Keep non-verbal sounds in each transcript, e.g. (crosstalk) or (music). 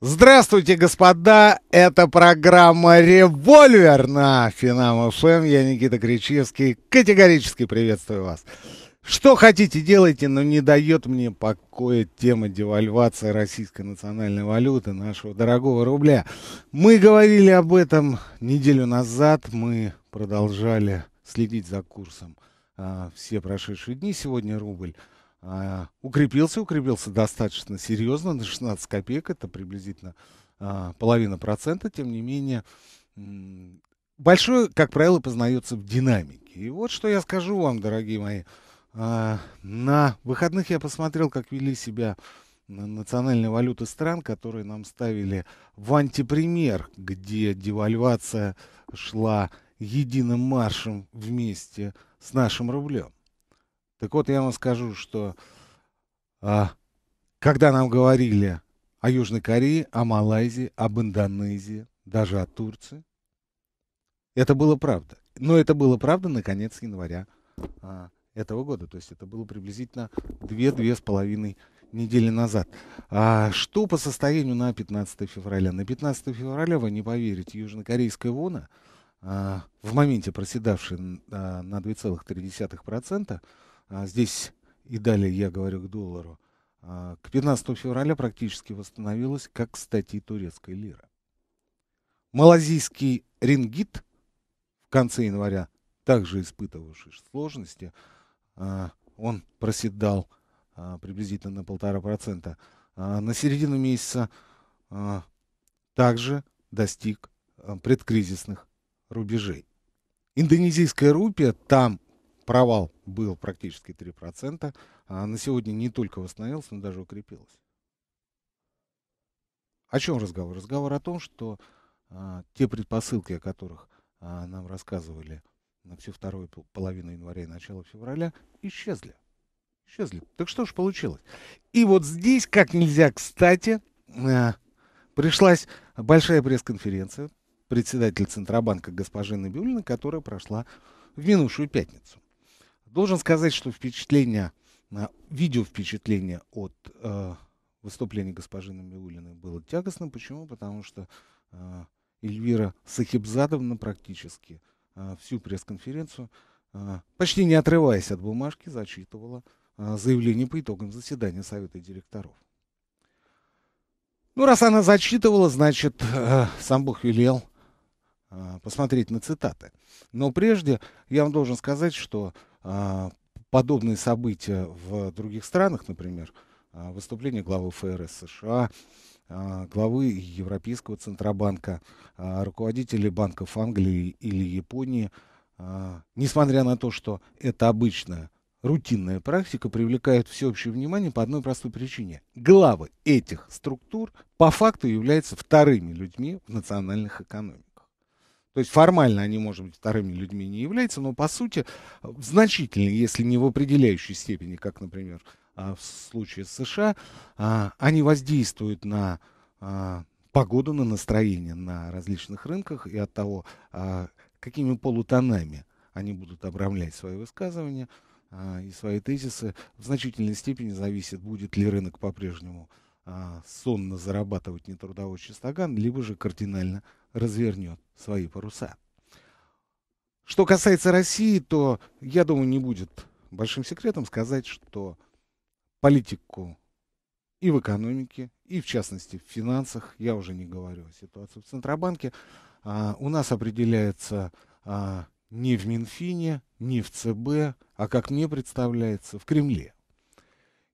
Здравствуйте, господа! Это программа «Револьвер» на Финам ФМ. Эм. Я Никита Кричевский. Категорически приветствую вас. Что хотите, делайте, но не дает мне покоя тема девальвации российской национальной валюты, нашего дорогого рубля. Мы говорили об этом неделю назад. Мы продолжали следить за курсом а, все прошедшие дни. Сегодня рубль а, укрепился, укрепился достаточно серьезно, на 16 копеек, это приблизительно а, половина процента, тем не менее, большое, как правило, познается в динамике. И вот что я скажу вам, дорогие мои, а, на выходных я посмотрел, как вели себя национальные валюты стран, которые нам ставили в антипример, где девальвация шла единым маршем вместе с нашим рублем. Так вот, я вам скажу, что а, когда нам говорили о Южной Корее, о Малайзии, об Индонезии, даже о Турции, это было правда. Но это было правда на конец января а, этого года. То есть это было приблизительно 2-2,5 недели назад. А что по состоянию на 15 февраля? На 15 февраля, вы не поверите, южнокорейская вона а, в моменте проседавшая а, на 2,3%, а, здесь и далее я говорю к доллару, а, к 15 февраля практически восстановилась, как статьи турецкой лиры. Малазийский рингит в конце января, также испытывавший сложности, а, он проседал приблизительно на полтора процента. на середину месяца также достиг предкризисных рубежей. Индонезийская рупия там провал был практически 3%, а на сегодня не только восстановился, но даже укрепилось. О чем разговор? Разговор о том, что а, те предпосылки, о которых а, нам рассказывали на всю вторую половину января и начало февраля, исчезли. Исчезли. Так что же получилось? И вот здесь, как нельзя кстати, а, пришлась большая пресс-конференция председатель Центробанка госпожи Набиулиной, которая прошла в минувшую пятницу. Должен сказать, что впечатление, э, видео впечатление от э, выступления госпожи Намиулиной было тягостным. Почему? Потому что э, Эльвира Сахибзадовна практически э, всю пресс-конференцию, э, почти не отрываясь от бумажки, зачитывала э, заявление по итогам заседания Совета директоров. Ну, раз она зачитывала, значит, э, сам Бог велел э, посмотреть на цитаты. Но прежде я вам должен сказать, что а, подобные события в других странах, например, а, выступление главы ФРС США, а, главы Европейского Центробанка, руководители банков Англии или Японии, несмотря на то, что это обычная рутинная практика, привлекает всеобщее внимание по одной простой причине. Главы этих структур по факту являются вторыми людьми в национальных экономиках. То есть формально они, может быть, вторыми людьми не являются, но по сути э, значительно, если не в определяющей степени, как, например, а, в случае с США, а, они воздействуют на а, погоду, на настроение на различных рынках и от того, какими полутонами они будут обрамлять свои высказывания и свои тезисы, в значительной степени зависит, будет ли рынок по-прежнему сонно зарабатывать нетрудовой чистоган, либо же кардинально развернет свои паруса. Что касается России, то, я думаю, не будет большим секретом сказать, что политику и в экономике, и в частности в финансах, я уже не говорю о ситуации в Центробанке, а, у нас определяется а, не в Минфине, не в ЦБ, а, как мне представляется, в Кремле.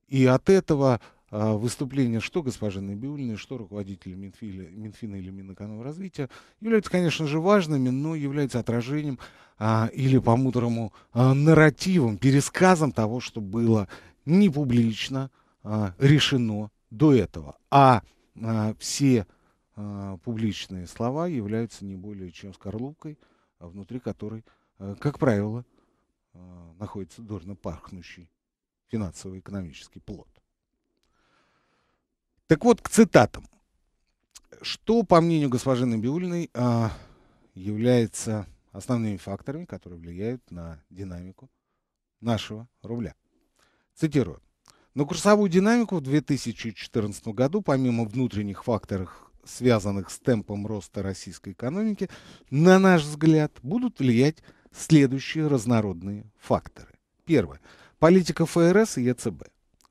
И от этого а, выступления что госпожи Набиулиной, что руководителя Минфина, Минфина или Минэкономразвития являются, конечно же, важными, но являются отражением а, или по-мудрому а, нарративом, пересказом того, что было не публично а, решено до этого. А, а все а, публичные слова являются не более чем скорлупкой, внутри которой, а, как правило, а, находится дурно пахнущий финансово-экономический плод. Так вот, к цитатам. Что, по мнению госпожи Набиулиной, а, является основными факторами, которые влияют на динамику нашего рубля? Цитирую. На курсовую динамику в 2014 году, помимо внутренних факторов, связанных с темпом роста российской экономики, на наш взгляд, будут влиять следующие разнородные факторы. Первое. Политика ФРС и ЕЦБ.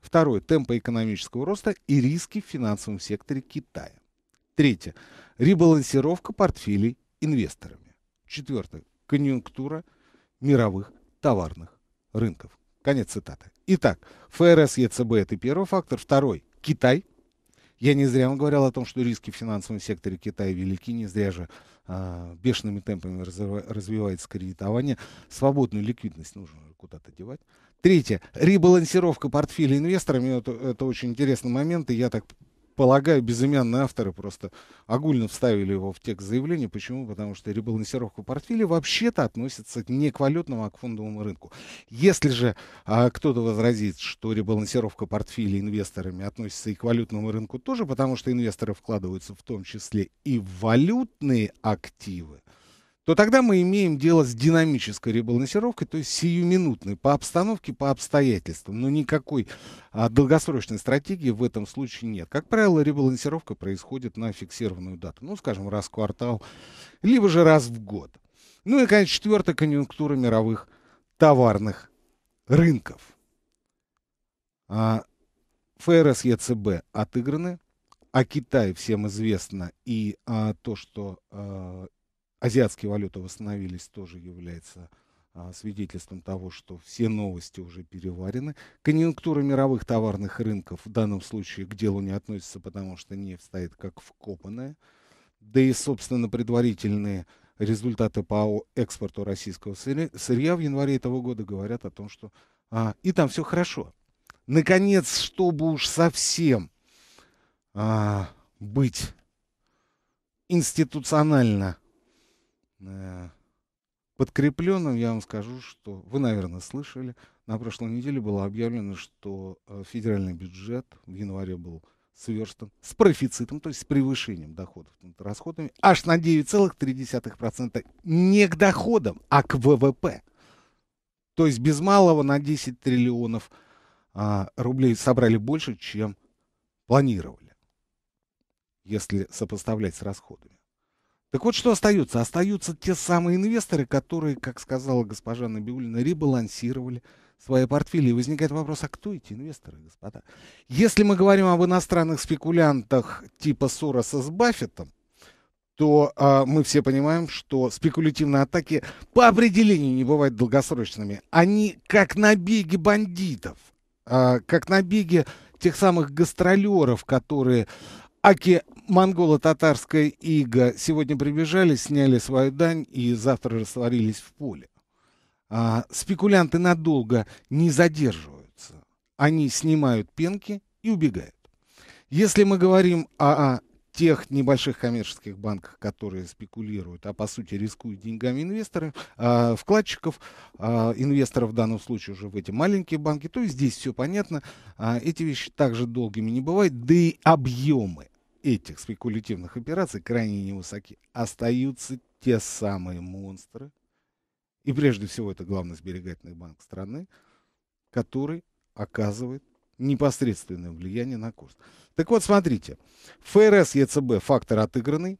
Второе. Темпы экономического роста и риски в финансовом секторе Китая. Третье. Ребалансировка портфелей инвесторами. Четвертое. Конъюнктура мировых товарных рынков. Конец цитаты. Итак, ФРС, и ЕЦБ – это первый фактор. Второй – Китай – я не зря он говорил о том, что риски в финансовом секторе Китая велики, не зря же а, бешеными темпами развивается кредитование. Свободную ликвидность нужно куда-то девать. Третье. Ребалансировка портфеля инвесторами. Это, это очень интересный момент, и я так полагаю, безымянные авторы просто огульно вставили его в текст заявления. Почему? Потому что ребалансировка портфеля вообще-то относится не к валютному, а к фондовому рынку. Если же а, кто-то возразит, что ребалансировка портфеля инвесторами относится и к валютному рынку тоже, потому что инвесторы вкладываются в том числе и в валютные активы, то тогда мы имеем дело с динамической ребалансировкой, то есть сиюминутной, по обстановке, по обстоятельствам. Но никакой а, долгосрочной стратегии в этом случае нет. Как правило, ребалансировка происходит на фиксированную дату, ну, скажем, раз в квартал, либо же раз в год. Ну и, конечно, четвертая конъюнктура мировых товарных рынков. А ФРС и ЕЦБ отыграны, о а Китае всем известно и а, то, что а, азиатские валюты восстановились, тоже является а, свидетельством того, что все новости уже переварены. Конъюнктура мировых товарных рынков в данном случае к делу не относится, потому что нефть стоит как вкопанная. Да и, собственно, предварительные результаты по экспорту российского сырья в январе этого года говорят о том, что а, и там все хорошо. Наконец, чтобы уж совсем а, быть институционально Э, подкрепленным, я вам скажу, что вы, наверное, слышали, на прошлой неделе было объявлено, что э, федеральный бюджет в январе был сверстан с профицитом, то есть с превышением доходов над расходами, аж на 9,3% не к доходам, а к ВВП. То есть без малого на 10 триллионов а, рублей собрали больше, чем планировали, если сопоставлять с расходами. Так вот, что остаются? Остаются те самые инвесторы, которые, как сказала госпожа Набиулина, ребалансировали свои портфели. И возникает вопрос, а кто эти инвесторы, господа? Если мы говорим об иностранных спекулянтах типа Сороса с Баффетом, то э, мы все понимаем, что спекулятивные атаки по определению не бывают долгосрочными. Они как набеги бандитов, э, как набеги тех самых гастролеров, которые Аки монголо-татарская ига сегодня прибежали, сняли свою дань и завтра растворились в поле. А, спекулянты надолго не задерживаются. Они снимают пенки и убегают. Если мы говорим о, о тех небольших коммерческих банках, которые спекулируют, а по сути рискуют деньгами инвесторов, э, а, вкладчиков, э, инвесторов в данном случае уже в эти маленькие банки, то здесь все понятно. Э, эти вещи также долгими не бывают, да и объемы этих спекулятивных операций крайне невысоки, остаются те самые монстры, и прежде всего это главный сберегательный банк страны, который оказывает непосредственное влияние на курс. Так вот, смотрите, ФРС, ЕЦБ фактор отыгранный.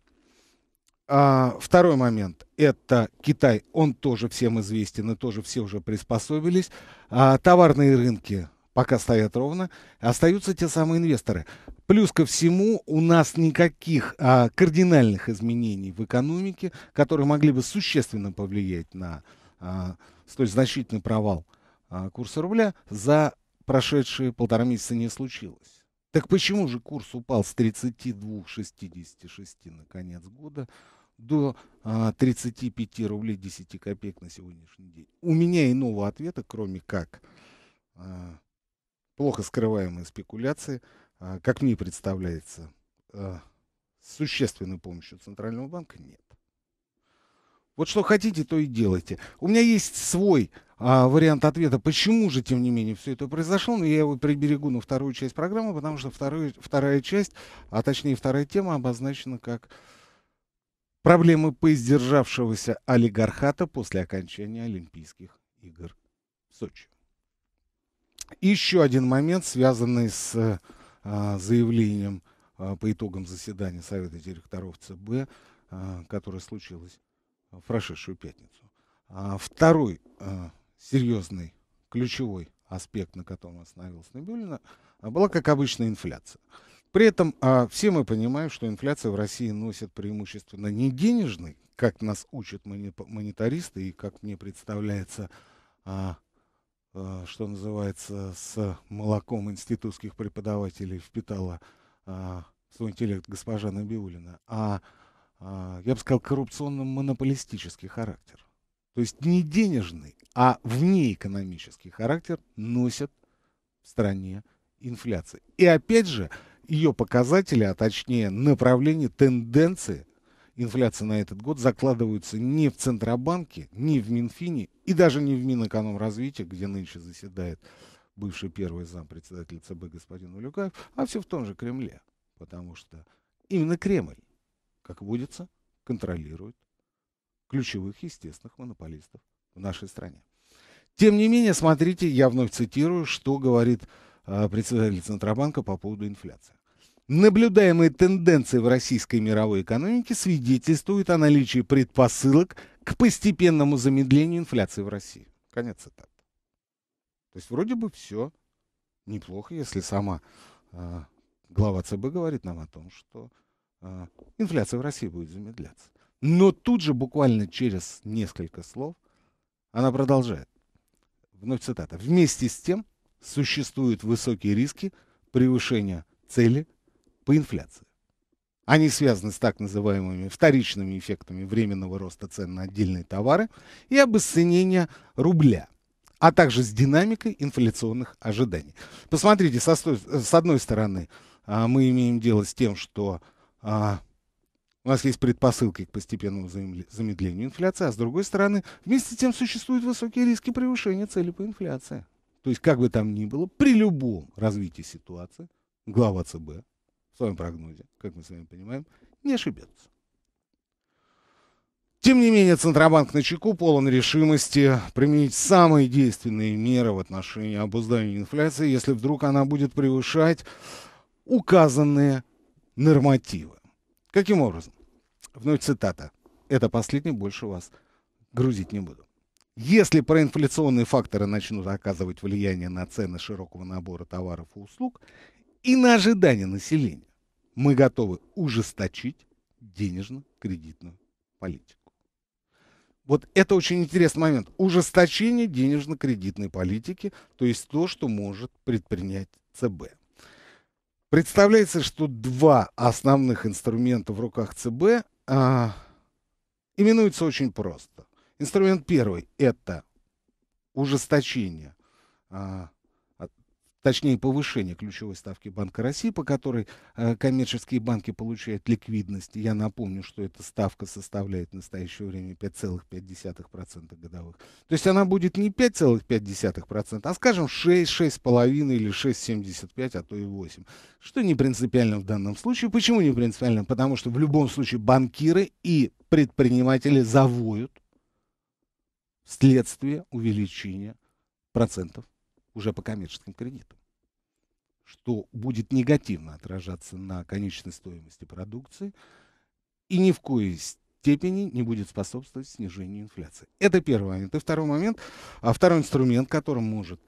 А, второй момент – это Китай, он тоже всем известен, и тоже все уже приспособились. А, товарные рынки пока стоят ровно, остаются те самые инвесторы. Плюс ко всему, у нас никаких а, кардинальных изменений в экономике, которые могли бы существенно повлиять на а, столь значительный провал а, курса рубля, за прошедшие полтора месяца не случилось. Так почему же курс упал с 32,66 на конец года до 35 а, рублей 10 копеек на сегодняшний день? У меня иного ответа, кроме как а, плохо скрываемые спекуляции, а, как мне представляется, а, существенной помощью Центрального банка нет. Вот что хотите, то и делайте. У меня есть свой а, вариант ответа, почему же, тем не менее, все это произошло, но я его приберегу на вторую часть программы, потому что вторую, вторая часть, а точнее вторая тема обозначена как проблемы поиздержавшегося олигархата после окончания Олимпийских игр в Сочи. И еще один момент, связанный с э, заявлением э, по итогам заседания Совета директоров ЦБ, э, которое случилось в прошедшую пятницу. А второй серьезный ключевой аспект, на котором остановился Набиулина, была, как обычно, инфляция. При этом все мы понимаем, что инфляция в России носит преимущественно не денежный, как нас учат монетаристы и как мне представляется Э, что называется, с молоком институтских преподавателей впитала э, свой интеллект госпожа Набиулина, а, а, я бы сказал, коррупционно-монополистический характер. То есть не денежный, а внеэкономический характер носит в стране инфляция. И опять же, ее показатели, а точнее направление, тенденции – инфляции на этот год закладываются не в Центробанке, не в Минфине и даже не в Минэкономразвитии, где нынче заседает бывший первый зам зампредседатель ЦБ господин Улюкаев, а все в том же Кремле. Потому что именно Кремль, как водится, контролирует ключевых естественных монополистов в нашей стране. Тем не менее, смотрите, я вновь цитирую, что говорит э, председатель Центробанка по поводу инфляции. Наблюдаемые тенденции в российской мировой экономике свидетельствуют о наличии предпосылок к постепенному замедлению инфляции в России. Конец цитаты. То есть вроде бы все неплохо, если сама э, глава ЦБ говорит нам о том, что э, инфляция в России будет замедляться. Но тут же буквально через несколько слов она продолжает. Вновь цитата. Вместе с тем существуют высокие риски превышения цели по инфляции. Они связаны с так называемыми вторичными эффектами временного роста цен на отдельные товары и обесценения рубля, а также с динамикой инфляционных ожиданий. Посмотрите, со, с одной стороны, а, мы имеем дело с тем, что а, у нас есть предпосылки к постепенному замедлению инфляции, а с другой стороны, вместе с тем существуют высокие риски превышения цели по инфляции. То есть, как бы там ни было, при любом развитии ситуации глава ЦБ в своем прогнозе, как мы с вами понимаем, не ошибется. Тем не менее, Центробанк на чеку полон решимости применить самые действенные меры в отношении обуздания инфляции, если вдруг она будет превышать указанные нормативы. Каким образом? Вновь цитата. Это последнее, больше вас грузить не буду. Если проинфляционные факторы начнут оказывать влияние на цены широкого набора товаров и услуг, и на ожидания населения. Мы готовы ужесточить денежно-кредитную политику. Вот это очень интересный момент. Ужесточение денежно-кредитной политики, то есть то, что может предпринять ЦБ. Представляется, что два основных инструмента в руках ЦБ а, именуются очень просто. Инструмент первый – это ужесточение а, точнее повышение ключевой ставки Банка России, по которой э, коммерческие банки получают ликвидность. Я напомню, что эта ставка составляет в настоящее время 5,5% годовых. То есть она будет не 5,5%, а скажем 6, 6,5 или 6,75, а то и 8. Что не принципиально в данном случае. Почему не принципиально? Потому что в любом случае банкиры и предприниматели завоют вследствие увеличения процентов уже по коммерческим кредитам, что будет негативно отражаться на конечной стоимости продукции и ни в коей степени не будет способствовать снижению инфляции. Это первый момент. И второй момент, а второй инструмент, которым может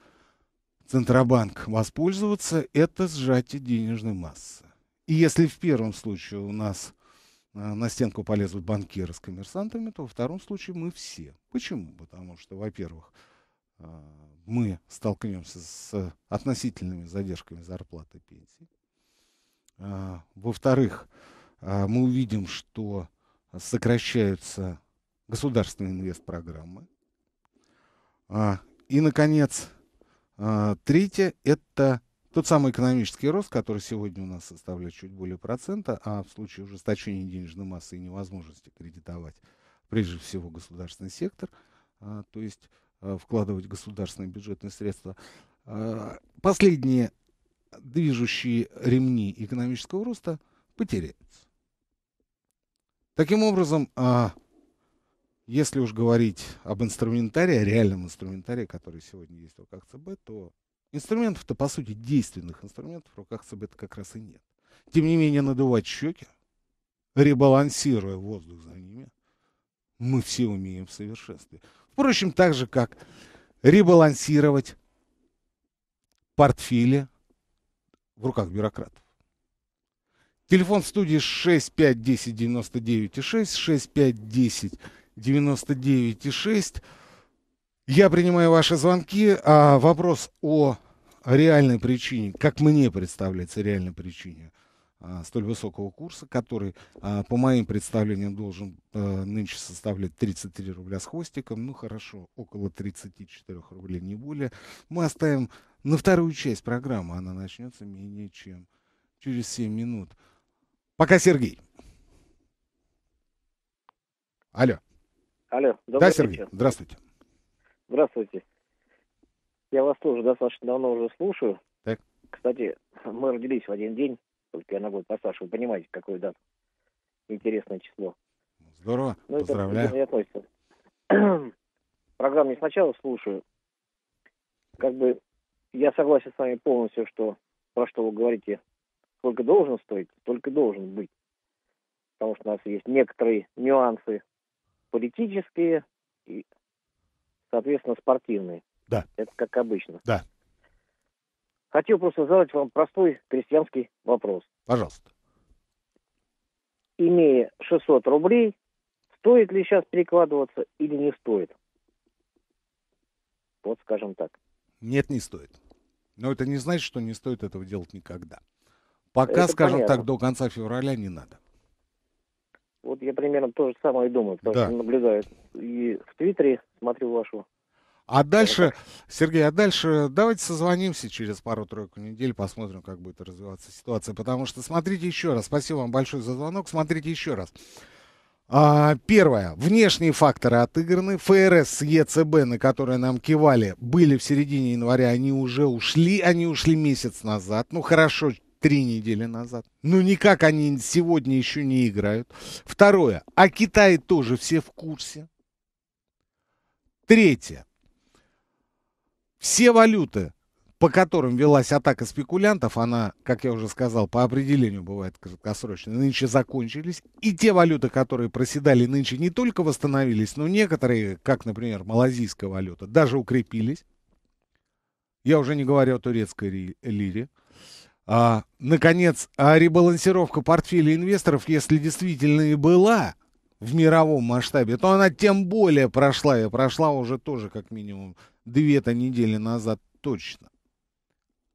Центробанк воспользоваться, это сжатие денежной массы. И если в первом случае у нас э, на стенку полезут банкиры с коммерсантами, то во втором случае мы все. Почему? Потому что, во-первых, а, мы столкнемся с относительными задержками зарплаты и пенсии. А, во-вторых, а, мы увидим, что сокращаются государственные инвестпрограммы. И, наконец, третье – это тот самый экономический рост, который сегодня у нас составляет чуть более процента, а в случае ужесточения денежной массы и невозможности кредитовать прежде всего государственный сектор, то есть Э, вкладывать государственные бюджетные средства. А, последние движущие ремни экономического роста потеряются. Таким образом, а, если уж говорить об инструментарии, о реальном инструментарии, который сегодня есть в руках ЦБ, то инструментов-то, по сути, действенных инструментов в руках ЦБ как раз и нет. Тем не менее, надувать щеки, ребалансируя воздух за ними, мы все умеем в совершенстве. Впрочем, так же, как ребалансировать портфели в руках бюрократов. Телефон студии 6510 99 6, 6510 99 6. Я принимаю ваши звонки. А вопрос о реальной причине, как мне представляется реальной причине – а, столь высокого курса, который, а, по моим представлениям, должен а, нынче составлять 33 рубля с хвостиком. Ну хорошо, около 34 рублей, не более. Мы оставим на вторую часть программы. Она начнется менее чем через 7 минут. Пока, Сергей. Алло. Алло. Да, Сергей, вечер. здравствуйте. Здравствуйте. Я вас тоже достаточно давно уже слушаю. Так. Кстати, мы родились в один день только я на год постарше. Вы понимаете, какую дату? Интересное число. Здорово, ну, поздравляю. Это, относится. (clears throat) Программу не сначала слушаю. Как бы я согласен с вами полностью, что про что вы говорите, только должен стоить, только должен быть. Потому что у нас есть некоторые нюансы политические и, соответственно, спортивные. Да. Это как обычно. Да. Хотел просто задать вам простой крестьянский вопрос. Пожалуйста. Имея 600 рублей, стоит ли сейчас перекладываться или не стоит? Вот скажем так. Нет, не стоит. Но это не значит, что не стоит этого делать никогда. Пока, это скажем понятно. так, до конца февраля не надо. Вот я примерно то же самое и думаю, потому да. что наблюдаю и в Твиттере смотрю вашу а дальше, Сергей, а дальше давайте созвонимся через пару-тройку недель, посмотрим, как будет развиваться ситуация. Потому что смотрите еще раз. Спасибо вам большое за звонок. Смотрите еще раз. А, первое. Внешние факторы отыграны. ФРС с ЕЦБ, на которые нам кивали, были в середине января. Они уже ушли. Они ушли месяц назад. Ну, хорошо, три недели назад. Ну, никак они сегодня еще не играют. Второе. А Китай тоже все в курсе. Третье. Все валюты, по которым велась атака спекулянтов, она, как я уже сказал, по определению бывает краткосрочная. нынче закончились. И те валюты, которые проседали нынче, не только восстановились, но некоторые, как, например, малазийская валюта, даже укрепились. Я уже не говорю о турецкой лире. А, наконец, а ребалансировка портфеля инвесторов, если действительно и была в мировом масштабе, то она тем более прошла и прошла уже тоже как минимум две-то недели назад точно.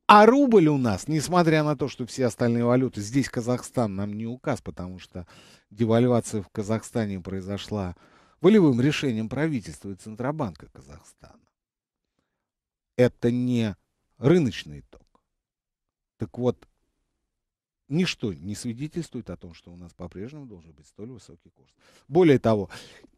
А рубль у нас, несмотря на то, что все остальные валюты, здесь Казахстан нам не указ, потому что девальвация в Казахстане произошла волевым решением правительства и Центробанка Казахстана. Это не рыночный итог. Так вот, ничто не свидетельствует о том, что у нас по-прежнему должен быть столь высокий курс. Более того,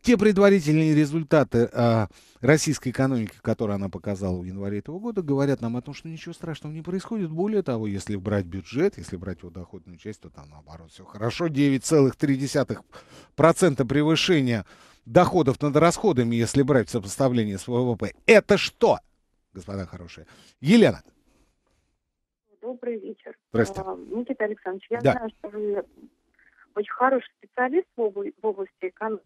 те предварительные результаты э, российской экономики, которые она показала в январе этого года, говорят нам о том, что ничего страшного не происходит. Более того, если брать бюджет, если брать его доходную часть, то там наоборот все хорошо. 9,3% превышения доходов над расходами, если брать сопоставление с ВВП. Это что, господа хорошие? Елена. Добрый вечер. Здрасте. А, Никита Александрович, я да. знаю, что вы очень хороший специалист в, области экономики.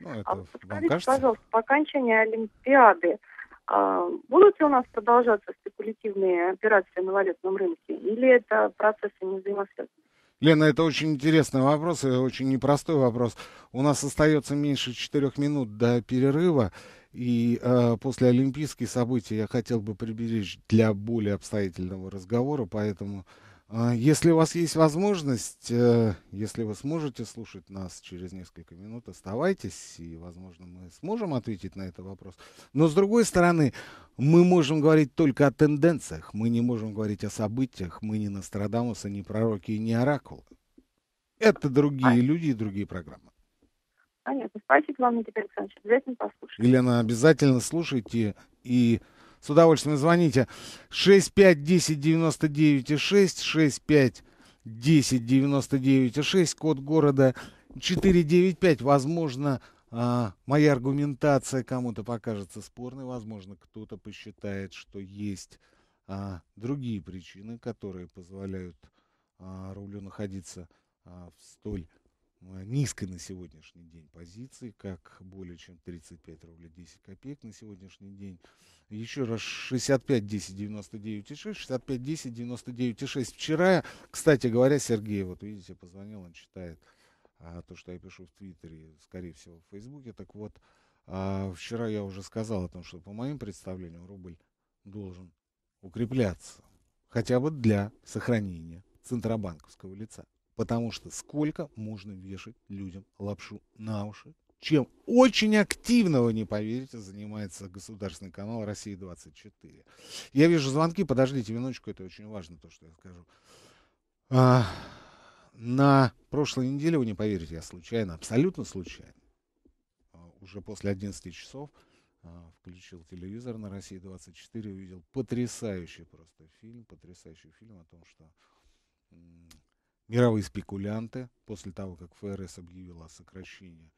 Ну, а это а вам скажите, кажется? пожалуйста, по окончании Олимпиады а, будут ли у нас продолжаться спекулятивные операции на валютном рынке, или это процессы не взаимосвязаны? Лена, это очень интересный вопрос и очень непростой вопрос. У нас остается меньше четырех минут до перерыва, и э, после олимпийских событий я хотел бы приберечь для более обстоятельного разговора, поэтому а, если у вас есть возможность, э, если вы сможете слушать нас через несколько минут, оставайтесь, и, возможно, мы сможем ответить на этот вопрос. Но, с другой стороны, мы можем говорить только о тенденциях, мы не можем говорить о событиях, мы не Нострадамусы, не пророки и не оракулы. Это другие а... люди и другие программы. Понятно. Спасибо вам, Никита Александрович. Обязательно послушайте. Елена, обязательно слушайте и с удовольствием звоните. 6510-99-6, 65 10 99 6, код города 495. Возможно, а, моя аргументация кому-то покажется спорной, возможно, кто-то посчитает, что есть а, другие причины, которые позволяют а, рулю находиться в столь низкой на сегодняшний день позиции, как более чем 35 рублей 10 копеек на сегодняшний день. Еще раз 65, 10, 99 и 6, 65, 10, 99 и 6. Вчера, кстати говоря, Сергей, вот видите, позвонил, он читает а, то, что я пишу в Твиттере, скорее всего, в Фейсбуке. Так вот, а, вчера я уже сказал о том, что по моим представлениям рубль должен укрепляться хотя бы для сохранения центробанковского лица. Потому что сколько можно вешать людям лапшу на уши? Чем очень активно, вы не поверите, занимается государственный канал «Россия-24». Я вижу звонки, подождите минуточку, это очень важно, то, что я скажу. А, на прошлой неделе, вы не поверите, я случайно, абсолютно случайно, а, уже после 11 часов а, включил телевизор на «России-24», увидел потрясающий просто фильм, потрясающий фильм о том, что мировые спекулянты, после того, как ФРС объявила о сокращении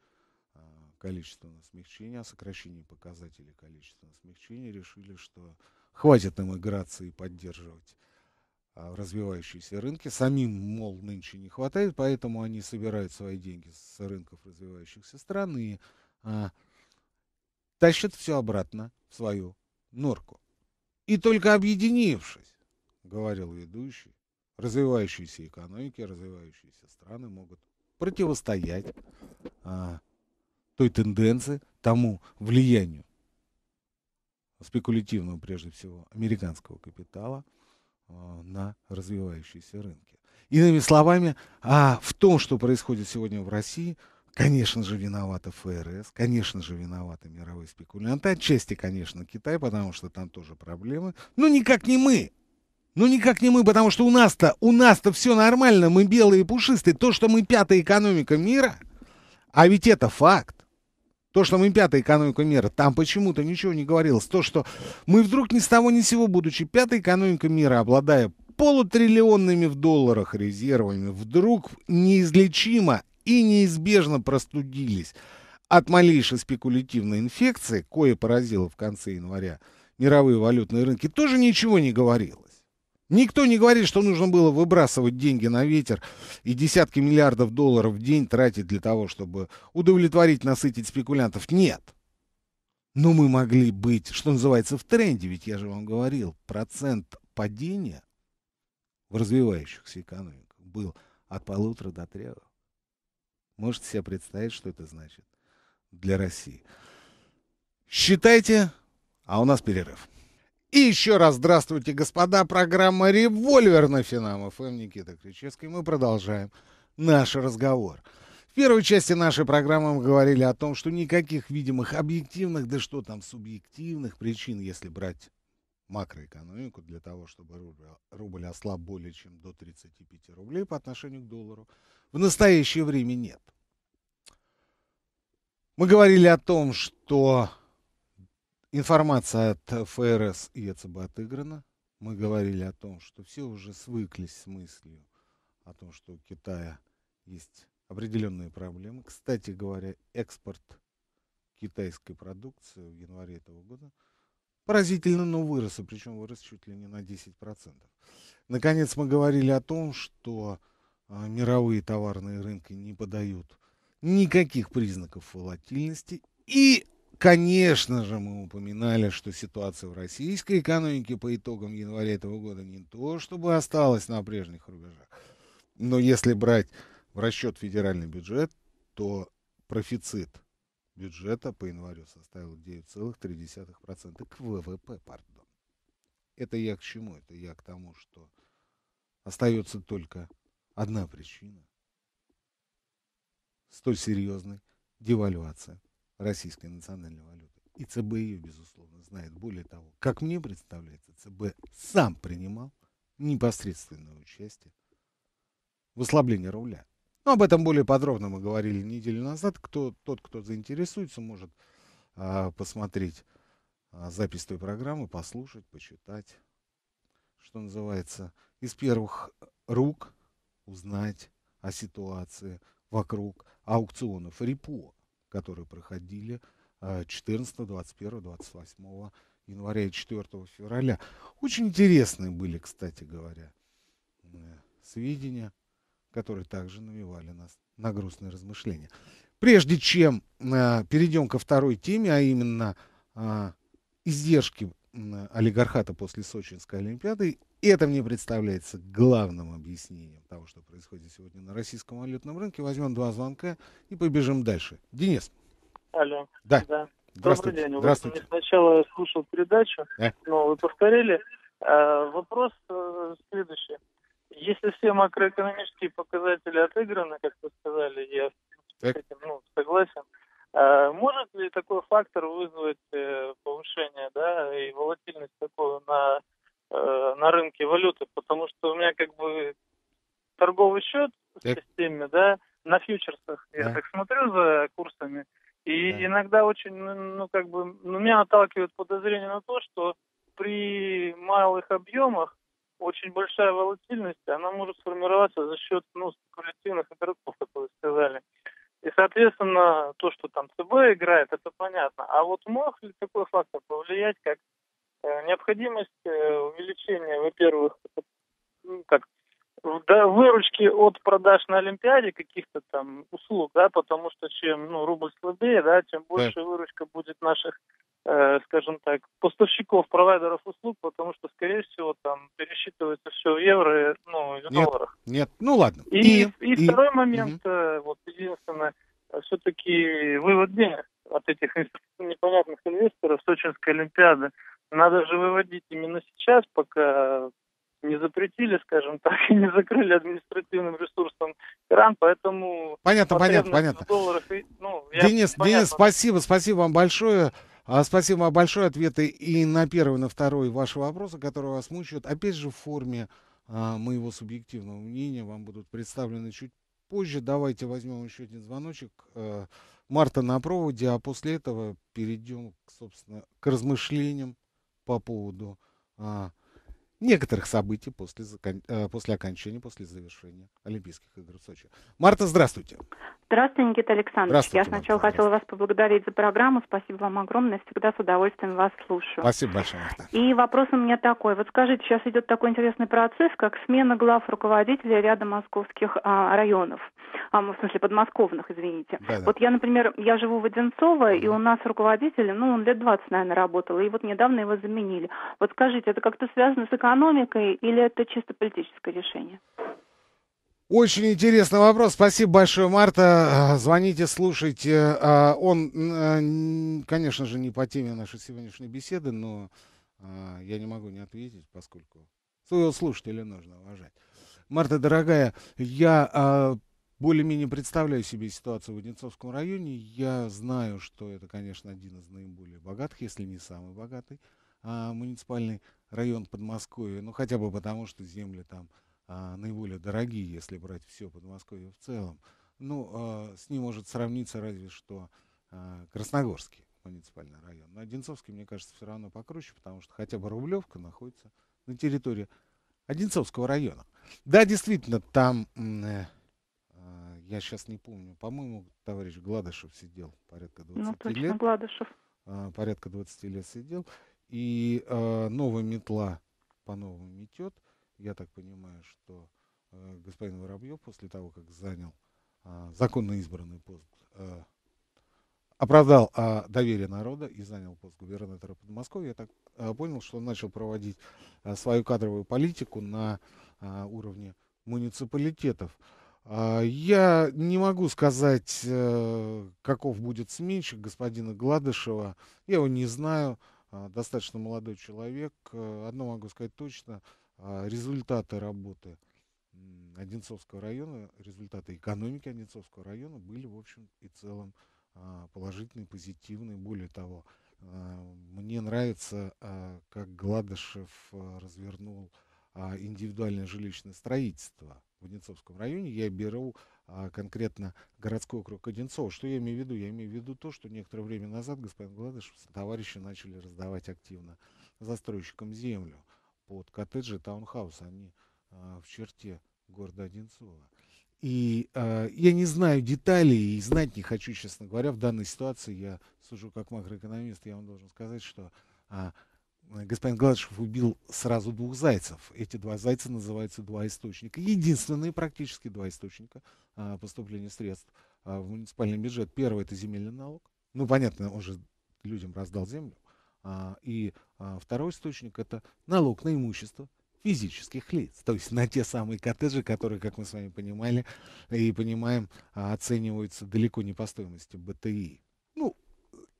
э, количественного смягчения, о сокращении показателей количественного смягчения, решили, что хватит им играться и поддерживать э, развивающиеся рынки. Самим, мол, нынче не хватает, поэтому они собирают свои деньги с рынков развивающихся стран и э, тащат все обратно в свою норку. И только объединившись, говорил ведущий, развивающиеся экономики, развивающиеся страны могут противостоять а, той тенденции, тому влиянию спекулятивного, прежде всего, американского капитала а, на развивающиеся рынки. Иными словами, а в том, что происходит сегодня в России, конечно же, виновата ФРС, конечно же, виноваты мировые спекулянты, отчасти, конечно, Китай, потому что там тоже проблемы, но никак не мы. Ну никак не мы, потому что у нас-то, у нас-то все нормально, мы белые пушистые. То, что мы пятая экономика мира, а ведь это факт. То, что мы пятая экономика мира, там почему-то ничего не говорилось. То, что мы вдруг ни с того ни с сего, будучи пятой экономикой мира, обладая полутриллионными в долларах резервами, вдруг неизлечимо и неизбежно простудились от малейшей спекулятивной инфекции, кое поразило в конце января мировые валютные рынки, тоже ничего не говорил. Никто не говорит, что нужно было выбрасывать деньги на ветер и десятки миллиардов долларов в день тратить для того, чтобы удовлетворить, насытить спекулянтов. Нет. Но мы могли быть, что называется, в тренде, ведь я же вам говорил, процент падения в развивающихся экономиках был от полутора до трех. Можете себе представить, что это значит для России. Считайте, а у нас перерыв. И еще раз здравствуйте, господа. Программа «Револьвер» на Финам. ФМ Никита Кричевский. Мы продолжаем наш разговор. В первой части нашей программы мы говорили о том, что никаких видимых объективных, да что там, субъективных причин, если брать макроэкономику для того, чтобы рубль, рубль ослаб более чем до 35 рублей по отношению к доллару, в настоящее время нет. Мы говорили о том, что Информация от ФРС и ЕЦБ отыграна. Мы говорили о том, что все уже свыклись с мыслью о том, что у Китая есть определенные проблемы. Кстати говоря, экспорт китайской продукции в январе этого года поразительно, но вырос, и причем вырос чуть ли не на 10%. Наконец, мы говорили о том, что а, мировые товарные рынки не подают никаких признаков волатильности и Конечно же, мы упоминали, что ситуация в российской экономике по итогам января этого года не то, чтобы осталась на прежних рубежах. Но если брать в расчет федеральный бюджет, то профицит бюджета по январю составил 9,3% к ВВП, пардон. Это я к чему? Это я к тому, что остается только одна причина. Столь серьезной девальвация российской национальной валюты. И ЦБ ее, безусловно, знает. Более того, как мне представляется, ЦБ сам принимал непосредственное участие в ослаблении рубля. Но ну, об этом более подробно мы говорили неделю назад. Кто, тот, кто заинтересуется, может а, посмотреть а, запись той программы, послушать, почитать, что называется, из первых рук узнать о ситуации вокруг аукционов Репо которые проходили 14, 21, 28 января и 4 февраля. Очень интересные были, кстати говоря, э, сведения, которые также навевали нас на грустные размышления. Прежде чем э, перейдем ко второй теме, а именно э, издержки олигархата после Сочинской Олимпиады это мне представляется главным объяснением того, что происходит сегодня на российском валютном рынке. Возьмем два звонка и побежим дальше. Денис. Алло. Да. да. Здравствуйте. Добрый день. Здравствуйте. Я сначала слушал передачу, э? но вы повторили. Э, вопрос э, следующий. Если все макроэкономические показатели отыграны, как вы сказали, я так. с этим ну, согласен, э, может ли такой фактор вызвать в системе, да, на фьючерсах. Да. Я так смотрю за курсами. И да. иногда очень, ну, ну, как бы, ну, меня наталкивает подозрение на то, что при малых объемах очень большая волатильность, она может сформироваться за счет, ну, спекулятивных игроков, как вы сказали. И, соответственно, то, что там ЦБ играет, это понятно. А вот мог ли такой фактор повлиять, как э, необходимость э, увеличения, во-первых, отличие от продаж на Олимпиаде каких-то там услуг, да, потому что чем ну, рубль слабее, да, тем больше да. выручка будет наших, э, скажем так, поставщиков, провайдеров услуг, потому что, скорее всего, там пересчитывается все в евро, ну, в нет, долларах. Нет, ну ладно. И, и, и, и второй момент, угу. вот единственное, все-таки вывод денег от этих непонятных инвесторов Сочинской Олимпиады. Надо же выводить именно сейчас, пока не запретили, скажем так, (laughs) и не закрыли административным ресурсом кран, поэтому... Понятно, понятно, понятно. Долларов, ну, я, Денис, понятно. Денис, спасибо, спасибо вам большое. А, спасибо вам большое. Ответы и на первый, и на второй ваши вопросы, которые вас мучают. Опять же, в форме а, моего субъективного мнения вам будут представлены чуть позже. Давайте возьмем еще один звоночек. А, Марта на проводе, а после этого перейдем, собственно, к размышлениям по поводу а, некоторых событий после, закон... Э, после окончания, после завершения Олимпийских игр в Сочи. Марта, здравствуйте. Здравствуйте, Никита Александрович. Здравствуйте, Я сначала Марта, хотела вас поблагодарить за программу. Спасибо вам огромное. Всегда с удовольствием вас слушаю. Спасибо большое, Марта. И вопрос у меня такой. Вот скажите, сейчас идет такой интересный процесс, как смена глав руководителей ряда московских а, районов. А, в смысле, подмосковных, извините. Да, да. Вот я, например, я живу в Одинцово, да. и у нас руководитель, ну, он лет 20, наверное, работал, и вот недавно его заменили. Вот скажите, это как-то связано с экономикой? экономикой или это чисто политическое решение? Очень интересный вопрос. Спасибо большое, Марта. А, звоните, слушайте. А, он, а, конечно же, не по теме нашей сегодняшней беседы, но я не могу не ответить, поскольку своего слушателя нужно уважать. Марта, дорогая, я более-менее представляю себе ситуацию в Одинцовском районе. Я знаю, что это, конечно, один из наиболее богатых, если не самый богатый а, муниципальный район Подмосковья, ну хотя бы потому, что земли там а, наиболее дорогие, если брать все Подмосковье в целом. Ну, а, с ним может сравниться разве что а, Красногорский муниципальный район. Но Одинцовский, мне кажется, все равно покруче, потому что хотя бы Рублевка находится на территории Одинцовского района. Да, действительно, там, э, э, я сейчас не помню, по-моему, товарищ Гладышев сидел порядка 20 ну, точно, лет. Гладышев. Э, порядка 20 лет сидел. И э, новая метла по-новому метет. Я так понимаю, что э, господин Воробьев после того, как занял э, законно избранный пост, э, оправдал э, доверие народа и занял пост губернатора Подмосковья, я так э, понял, что он начал проводить э, свою кадровую политику на э, уровне муниципалитетов. Я не могу сказать, э, каков будет сменщик господина Гладышева. Я его не знаю. А, достаточно молодой человек. Э, одно могу сказать точно, а, результаты работы Одинцовского района, результаты экономики Одинцовского района были, в общем и целом, а, положительные, позитивные. Более того, мне нравится, как Гладышев развернул индивидуальное жилищное строительство в Одинцовском районе. Я беру а, конкретно городской округ Одинцова. Что я имею в виду? Я имею в виду то, что некоторое время назад господин Гладыш товарищи начали раздавать активно застройщикам землю под коттеджи таунхаус. Они а, в черте города Одинцова. И э, я не знаю деталей и знать не хочу, честно говоря, в данной ситуации. Я сужу как макроэкономист, я вам должен сказать, что э, господин Гладышев убил сразу двух зайцев. Эти два зайца называются два источника. Единственные практически два источника а, поступления средств а, в муниципальный бюджет. Первый – это земельный налог. Ну, понятно, он же людям раздал землю. А, и второй источник – это налог на имущество физических лиц, то есть на те самые коттеджи, которые, как мы с вами понимали и понимаем, оцениваются далеко не по стоимости БТИ. Ну,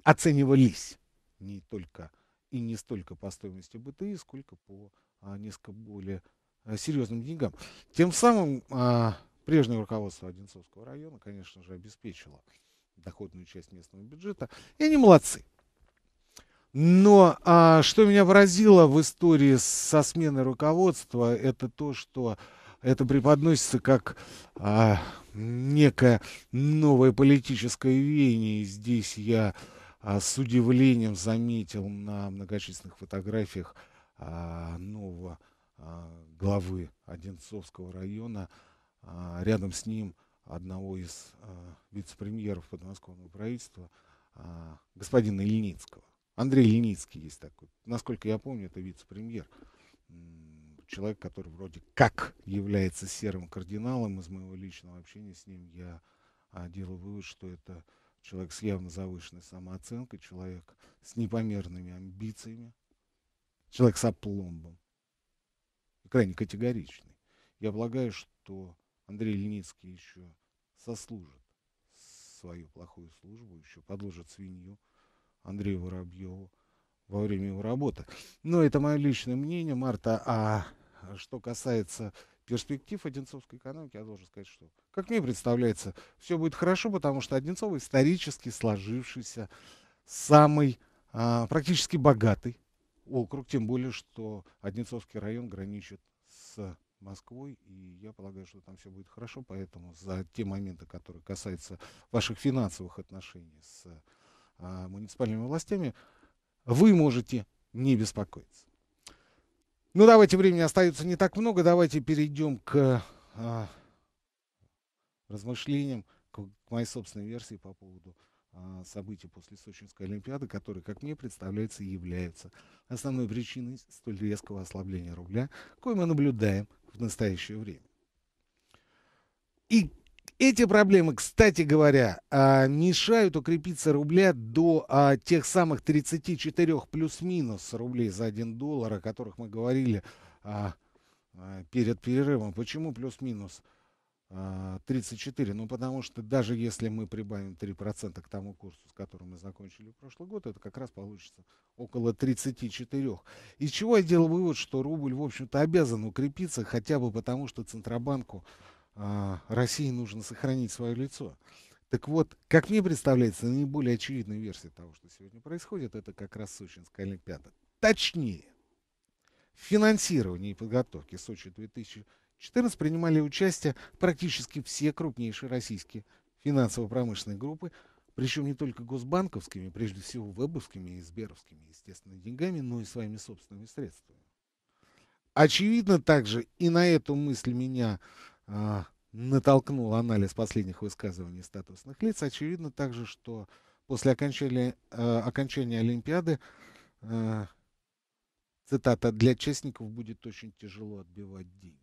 оценивались не только и не столько по стоимости БТИ, сколько по а, несколько более а, серьезным деньгам. Тем самым а, прежнее руководство Одинцовского района, конечно же, обеспечило доходную часть местного бюджета, и они молодцы. Но а, что меня поразило в истории со сменой руководства, это то, что это преподносится как а, некое новое политическое веяние. Здесь я а, с удивлением заметил на многочисленных фотографиях а, нового а, главы Одинцовского района, рядом с ним одного из вице-премьеров подмосковного правительства, господина Ильницкого. Андрей Ильницкий есть такой. Насколько я помню, это вице-премьер. Человек, который вроде как является серым кардиналом. Из моего личного общения с ним я делал вывод, что это человек с явно завышенной самооценкой, человек с непомерными амбициями, человек с опломбом, крайне категоричный. Я полагаю, что Андрей Леницкий еще сослужит свою плохую службу, еще подложит свинью Андрею Воробьеву во время его работы. Но это мое личное мнение, Марта. А что касается перспектив Одинцовской экономики, я должен сказать, что, как мне представляется, все будет хорошо, потому что Одинцово исторически сложившийся самый а, практически богатый округ, тем более, что Одинцовский район граничит с Москвой, и я полагаю, что там все будет хорошо, поэтому за те моменты, которые касаются ваших финансовых отношений с а, муниципальными властями, вы можете не беспокоиться. Ну, давайте, времени остается не так много. Давайте перейдем к а, размышлениям, к, моей собственной версии по поводу а, событий после Сочинской Олимпиады, которые, как мне представляется, являются основной причиной столь резкого ослабления рубля, кое мы наблюдаем в настоящее время. И эти проблемы, кстати говоря, а, мешают укрепиться рубля до а, тех самых 34 плюс-минус рублей за 1 доллар, о которых мы говорили а, перед перерывом. Почему плюс-минус 34? Ну, потому что даже если мы прибавим 3% к тому курсу, с которым мы закончили прошлый год, это как раз получится около 34. Из чего я делал вывод, что рубль, в общем-то, обязан укрепиться, хотя бы потому, что Центробанку а, России нужно сохранить свое лицо. Так вот, как мне представляется, наиболее очевидная версия того, что сегодня происходит, это как раз Сочинская Олимпиада. Точнее, в финансировании и подготовке Сочи 2014 принимали участие практически все крупнейшие российские финансово-промышленные группы, причем не только госбанковскими, прежде всего вебовскими и сберовскими, естественно, деньгами, но и своими собственными средствами. Очевидно также, и на эту мысль меня а, натолкнул анализ последних высказываний статусных лиц. Очевидно также, что после окончания, э, окончания Олимпиады, э, цитата, для честников будет очень тяжело отбивать деньги.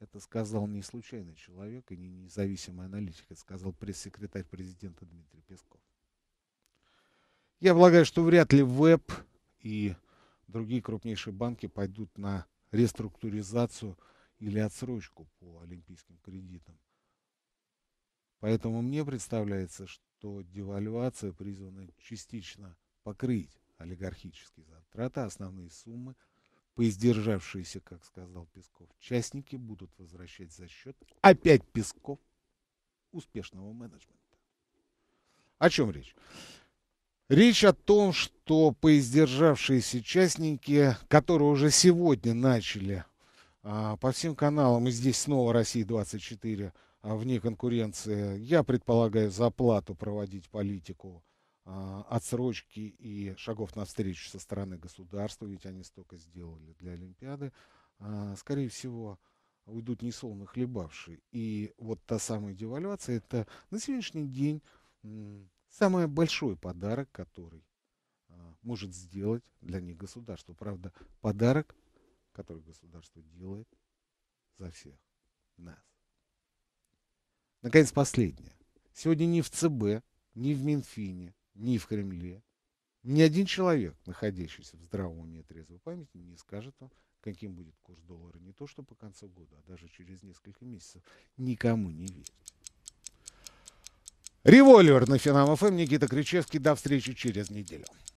Это сказал не случайный человек и не независимый аналитик, это сказал пресс-секретарь президента Дмитрий Песков. Я полагаю, что вряд ли Веб и другие крупнейшие банки пойдут на реструктуризацию – или отсрочку по олимпийским кредитам. Поэтому мне представляется, что девальвация призвана частично покрыть олигархические затраты, основные суммы, поиздержавшиеся, как сказал Песков, частники будут возвращать за счет, опять Песков, успешного менеджмента. О чем речь? Речь о том, что поиздержавшиеся частники, которые уже сегодня начали а, по всем каналам, и здесь снова «Россия-24» а, вне конкуренции, я предполагаю, за плату проводить политику а, отсрочки и шагов навстречу со стороны государства, ведь они столько сделали для Олимпиады, скорее всего, уйдут несолоно хлебавшие. И вот та самая девальвация, это на сегодняшний день самый большой подарок, который может сделать для них государство. Правда, подарок который государство делает за всех нас. Наконец, последнее. Сегодня ни в ЦБ, ни в Минфине, ни в Кремле ни один человек, находящийся в здравом и трезвой памяти, не скажет вам, каким будет курс доллара не то что по концу года, а даже через несколько месяцев. Никому не верит. Револьвер на Финам ФМ. Эм. Никита Кричевский. До встречи через неделю.